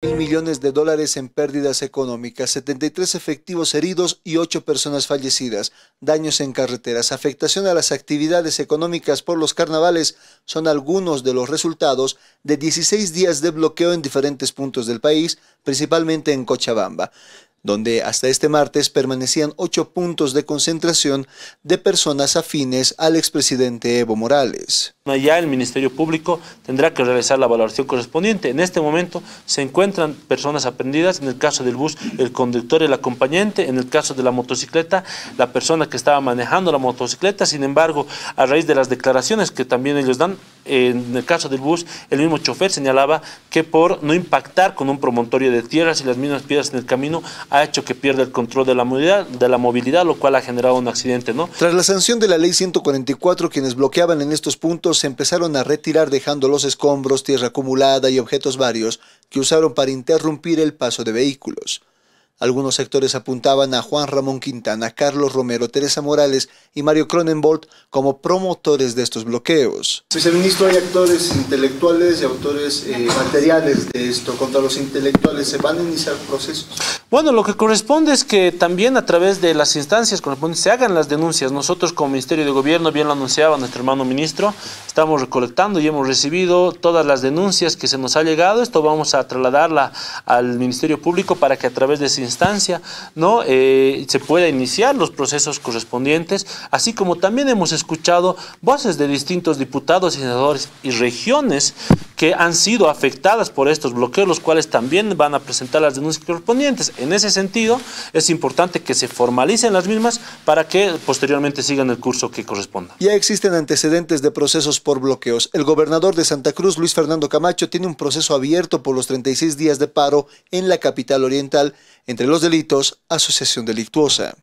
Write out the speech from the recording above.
mil millones de dólares en pérdidas económicas, 73 efectivos heridos y 8 personas fallecidas, daños en carreteras, afectación a las actividades económicas por los carnavales son algunos de los resultados de 16 días de bloqueo en diferentes puntos del país, principalmente en Cochabamba donde hasta este martes permanecían ocho puntos de concentración de personas afines al expresidente Evo Morales. Ya el Ministerio Público tendrá que realizar la valoración correspondiente. En este momento se encuentran personas aprendidas, en el caso del bus, el conductor y el acompañante, en el caso de la motocicleta, la persona que estaba manejando la motocicleta. Sin embargo, a raíz de las declaraciones que también ellos dan, en el caso del bus, el mismo chofer señalaba que por no impactar con un promontorio de tierras y las mismas piedras en el camino ha hecho que pierda el control de la movilidad, de la movilidad lo cual ha generado un accidente. ¿no? Tras la sanción de la ley 144, quienes bloqueaban en estos puntos se empezaron a retirar dejando los escombros, tierra acumulada y objetos varios que usaron para interrumpir el paso de vehículos. Algunos sectores apuntaban a Juan Ramón Quintana, Carlos Romero, Teresa Morales y Mario Cronenbolt como promotores de estos bloqueos. Viceministro, hay actores intelectuales y autores eh, materiales de esto. Contra los intelectuales, ¿se van a iniciar procesos? Bueno, lo que corresponde es que también a través de las instancias correspondientes se hagan las denuncias. Nosotros como Ministerio de Gobierno, bien lo anunciaba nuestro hermano ministro, estamos recolectando y hemos recibido todas las denuncias que se nos ha llegado. Esto vamos a trasladarla al Ministerio Público para que a través de ese instancia, ¿no? Eh, se pueda iniciar los procesos correspondientes, así como también hemos escuchado voces de distintos diputados senadores y regiones que han sido afectadas por estos bloqueos, los cuales también van a presentar las denuncias correspondientes. En ese sentido, es importante que se formalicen las mismas para que posteriormente sigan el curso que corresponda. Ya existen antecedentes de procesos por bloqueos. El gobernador de Santa Cruz, Luis Fernando Camacho, tiene un proceso abierto por los 36 días de paro en la capital oriental entre los delitos asociación delictuosa.